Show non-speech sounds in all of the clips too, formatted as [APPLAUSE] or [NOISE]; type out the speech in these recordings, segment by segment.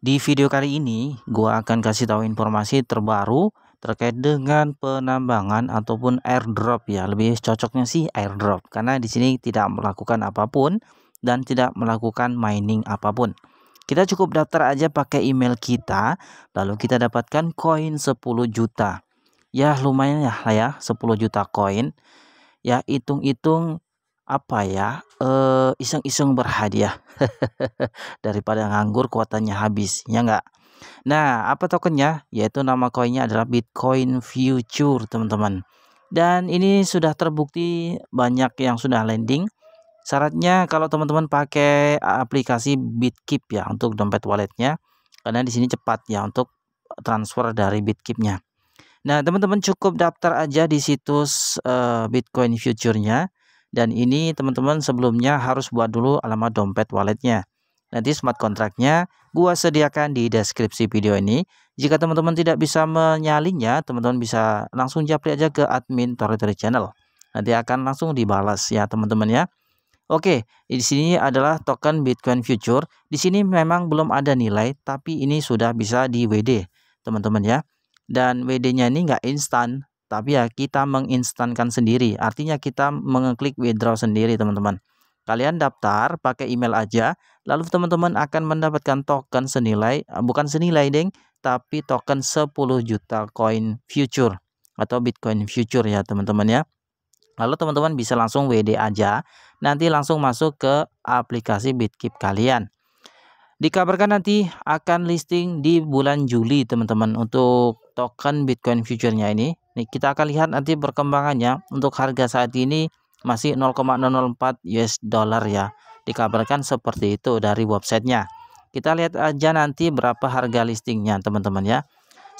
Di video kali ini, gua akan kasih tahu informasi terbaru terkait dengan penambangan ataupun airdrop ya. Lebih cocoknya sih airdrop karena di sini tidak melakukan apapun dan tidak melakukan mining apapun. Kita cukup daftar aja pakai email kita, lalu kita dapatkan koin 10 juta. Ya lumayan ya lah ya, 10 juta koin. Ya hitung-hitung apa ya eh, iseng-iseng berhadiah [LAUGHS] daripada nganggur kuotanya habis ya enggak nah apa tokennya yaitu nama koinnya adalah Bitcoin Future teman-teman dan ini sudah terbukti banyak yang sudah landing syaratnya kalau teman-teman pakai aplikasi Bitkeep ya untuk dompet walletnya karena di sini cepat ya untuk transfer dari bitkeepnya nah teman-teman cukup daftar aja di situs uh, Bitcoin Future-nya dan ini teman-teman sebelumnya harus buat dulu alamat dompet walletnya nanti smart kontraknya gua sediakan di deskripsi video ini jika teman-teman tidak bisa menyalinnya, teman-teman bisa langsung japri aja ke admin territory channel nanti akan langsung dibalas ya teman-teman ya Oke, di sini adalah token Bitcoin Future. Di sini memang belum ada nilai, tapi ini sudah bisa di WD, teman-teman ya. Dan WD-nya ini nggak instan, tapi ya kita menginstankan sendiri. Artinya kita mengeklik withdraw sendiri, teman-teman. Kalian daftar pakai email aja, lalu teman-teman akan mendapatkan token senilai eh, bukan senilai, Deng, tapi token 10 juta koin future atau Bitcoin future ya, teman-teman ya. Lalu teman-teman bisa langsung WD aja, nanti langsung masuk ke aplikasi Bitkeep kalian. Dikabarkan nanti akan listing di bulan Juli teman-teman untuk token Bitcoin future-nya ini Nih, kita akan lihat nanti perkembangannya. Untuk harga saat ini masih 0,004 US dollar ya. Dikabarkan seperti itu dari websitenya. Kita lihat aja nanti berapa harga listingnya teman-teman ya.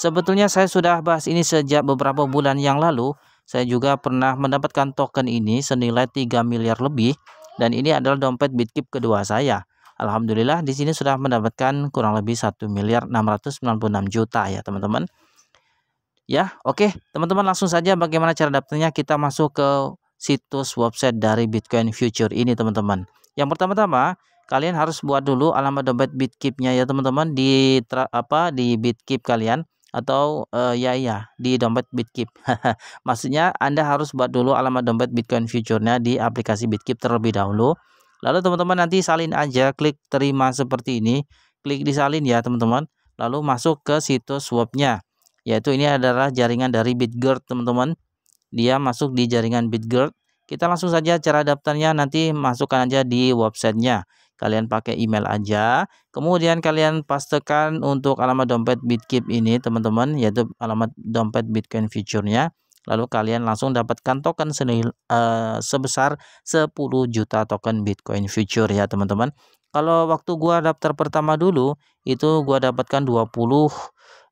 Sebetulnya saya sudah bahas ini sejak beberapa bulan yang lalu. Saya juga pernah mendapatkan token ini senilai 3 miliar lebih dan ini adalah dompet Bitkip kedua saya. Alhamdulillah di sini sudah mendapatkan kurang lebih 1 miliar 696 juta ya teman-teman. Ya, oke, teman-teman langsung saja bagaimana cara daftarnya kita masuk ke situs website dari Bitcoin Future ini, teman-teman. Yang pertama-tama, kalian harus buat dulu alamat dompet Bitkeepnya ya, teman-teman, di apa di Bitkeep kalian atau uh, ya ya di dompet Bitkeep. [LAUGHS] Maksudnya Anda harus buat dulu alamat dompet Bitcoin Future-nya di aplikasi Bitkeep terlebih dahulu. Lalu teman-teman nanti salin aja, klik terima seperti ini, klik disalin ya, teman-teman. Lalu masuk ke situs webnya yaitu ini adalah jaringan dari BitGirt teman-teman dia masuk di jaringan BitGirt kita langsung saja cara daftarnya nanti masukkan aja di websitenya kalian pakai email aja kemudian kalian pastekan untuk alamat dompet Bitkeep ini teman-teman yaitu alamat dompet Bitcoin future-nya lalu kalian langsung dapatkan token senil, uh, eh, sebesar 10 juta token Bitcoin future ya teman-teman kalau waktu gua daftar pertama dulu itu gua dapatkan 20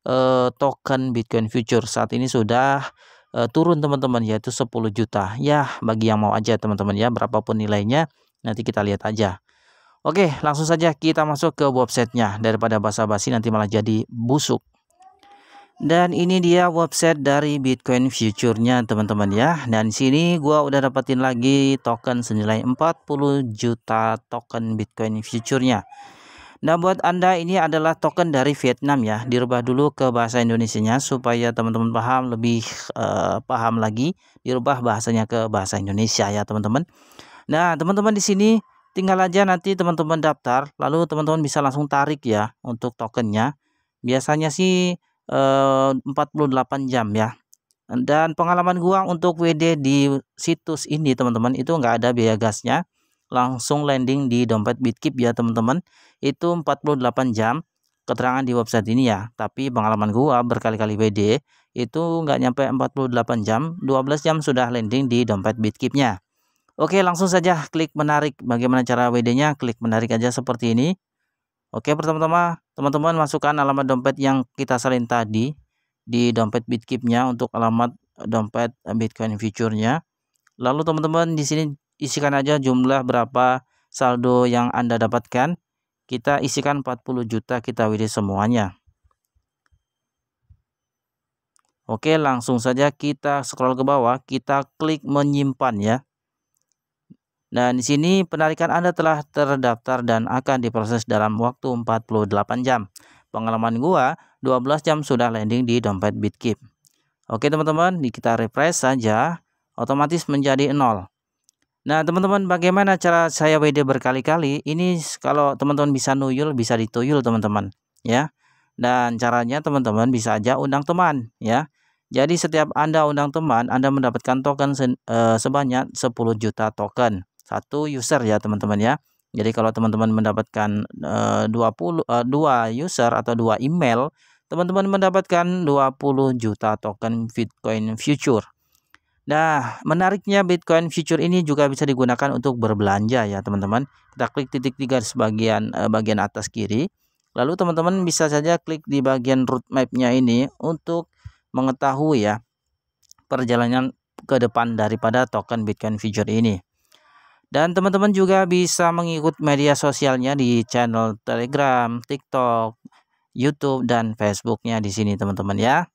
eh, token Bitcoin future saat ini sudah eh, turun teman-teman yaitu 10 juta. Ya, bagi yang mau aja teman-teman ya berapapun nilainya nanti kita lihat aja. Oke, langsung saja kita masuk ke websitenya daripada basa-basi nanti malah jadi busuk. Dan ini dia website dari Bitcoin future-nya teman-teman ya. Dan sini gua udah dapetin lagi token senilai 40 juta token Bitcoin future-nya. Nah buat Anda ini adalah token dari Vietnam ya. Dirubah dulu ke bahasa Indonesianya supaya teman-teman paham lebih uh, paham lagi. Dirubah bahasanya ke bahasa Indonesia ya teman-teman. Nah teman-teman di sini tinggal aja nanti teman-teman daftar. Lalu teman-teman bisa langsung tarik ya untuk tokennya. Biasanya sih eh, uh, 48 jam ya. Dan pengalaman gua untuk WD di situs ini teman-teman itu nggak ada biaya gasnya langsung landing di dompet Bitkip ya teman-teman itu 48 jam keterangan di website ini ya tapi pengalaman gua berkali-kali WD itu nggak nyampe 48 jam 12 jam sudah landing di dompet Bitkipnya Oke langsung saja klik menarik bagaimana cara WD nya klik menarik aja seperti ini Oke pertama-tama teman-teman masukkan alamat dompet yang kita salin tadi di dompet nya untuk alamat dompet Bitcoin future-nya lalu teman-teman di sini isikan aja jumlah berapa saldo yang Anda dapatkan. Kita isikan 40 juta kita wilih semuanya. Oke, langsung saja kita scroll ke bawah, kita klik menyimpan ya. Dan di sini penarikan Anda telah terdaftar dan akan diproses dalam waktu 48 jam. Pengalaman gua 12 jam sudah landing di dompet Bitkeep. Oke teman-teman, kita refresh saja, otomatis menjadi nol. Nah, teman-teman, bagaimana cara saya WD berkali-kali? Ini kalau teman-teman bisa nuyul, bisa dituyul, teman-teman, ya. Dan caranya teman-teman bisa aja undang teman, ya. Jadi setiap Anda undang teman, Anda mendapatkan token se e, eh, sebanyak 10 juta token. Satu user ya, teman-teman ya. Jadi kalau teman-teman mendapatkan e, 20 e, 2 user atau dua email, teman-teman mendapatkan 20 juta token Bitcoin Future Nah, menariknya Bitcoin future ini juga bisa digunakan untuk berbelanja ya, teman-teman. Kita klik titik tiga di sebagian eh, bagian atas kiri. Lalu teman-teman bisa saja klik di bagian roadmapnya ini untuk mengetahui ya perjalanan ke depan daripada token Bitcoin future ini. Dan teman-teman juga bisa mengikut media sosialnya di channel Telegram, TikTok, YouTube, dan Facebooknya di sini teman-teman ya.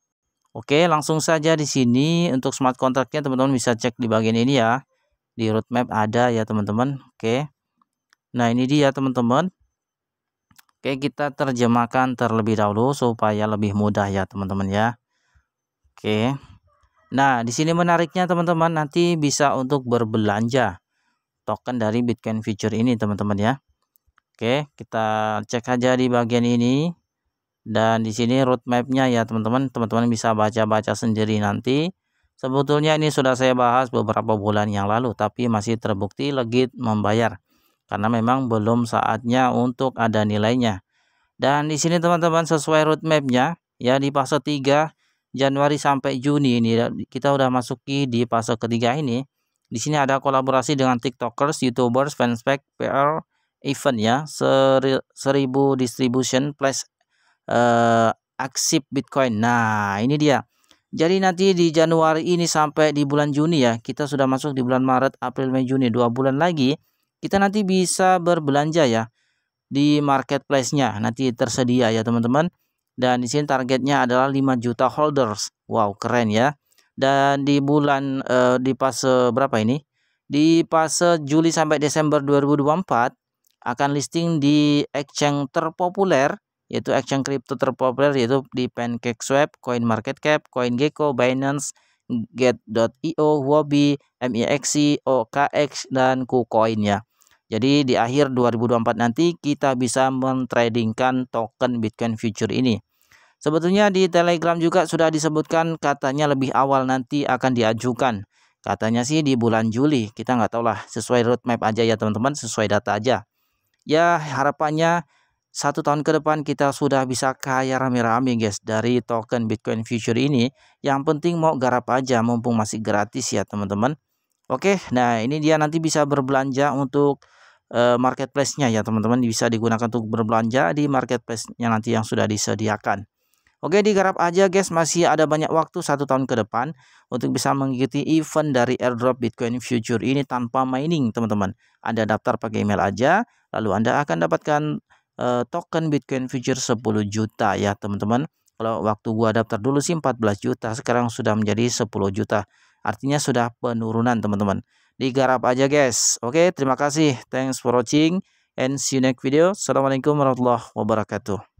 Oke, langsung saja di sini untuk smart contractnya teman-teman bisa cek di bagian ini ya. Di roadmap ada ya teman-teman. Oke. Nah, ini dia teman-teman. Oke, kita terjemahkan terlebih dahulu supaya lebih mudah ya teman-teman ya. Oke. Nah, di sini menariknya teman-teman nanti bisa untuk berbelanja token dari Bitcoin Future ini teman-teman ya. Oke, kita cek aja di bagian ini dan di sini roadmapnya ya teman-teman teman-teman bisa baca-baca sendiri nanti sebetulnya ini sudah saya bahas beberapa bulan yang lalu tapi masih terbukti legit membayar karena memang belum saatnya untuk ada nilainya dan di sini teman-teman sesuai roadmapnya ya di fase 3 Januari sampai Juni ini ya, kita udah masuki di fase ketiga ini di sini ada kolaborasi dengan tiktokers youtubers fanspec PR event ya seribu distribution plus uh, aksip Bitcoin. Nah, ini dia. Jadi nanti di Januari ini sampai di bulan Juni ya, kita sudah masuk di bulan Maret, April, Mei, Juni, dua bulan lagi, kita nanti bisa berbelanja ya di marketplace-nya. Nanti tersedia ya, teman-teman. Dan di sini targetnya adalah 5 juta holders. Wow, keren ya. Dan di bulan uh, di fase berapa ini? Di fase Juli sampai Desember 2024 akan listing di exchange terpopuler yaitu action crypto terpopuler yaitu di Pancake Swap, Coin Market Cap, Coin CoinGecko, Binance, Get.io, Huobi, MEXC, OKX, dan KuCoin ya. Jadi di akhir 2024 nanti kita bisa mentradingkan token Bitcoin Future ini. Sebetulnya di Telegram juga sudah disebutkan katanya lebih awal nanti akan diajukan. Katanya sih di bulan Juli, kita nggak tahu lah sesuai roadmap aja ya teman-teman, sesuai data aja. Ya harapannya satu tahun ke depan kita sudah bisa kaya rame-rame guys dari token Bitcoin Future ini. Yang penting mau garap aja mumpung masih gratis ya teman-teman. Oke, nah ini dia nanti bisa berbelanja untuk uh, marketplace-nya ya teman-teman. Bisa digunakan untuk berbelanja di marketplace-nya nanti yang sudah disediakan. Oke digarap aja guys masih ada banyak waktu satu tahun ke depan untuk bisa mengikuti event dari airdrop Bitcoin Future ini tanpa mining teman-teman. Anda daftar pakai email aja lalu Anda akan dapatkan uh, token Bitcoin Future 10 juta ya teman-teman kalau waktu gua daftar dulu sih 14 juta sekarang sudah menjadi 10 juta artinya sudah penurunan teman-teman digarap aja guys oke terima kasih thanks for watching and see you next video assalamualaikum warahmatullahi wabarakatuh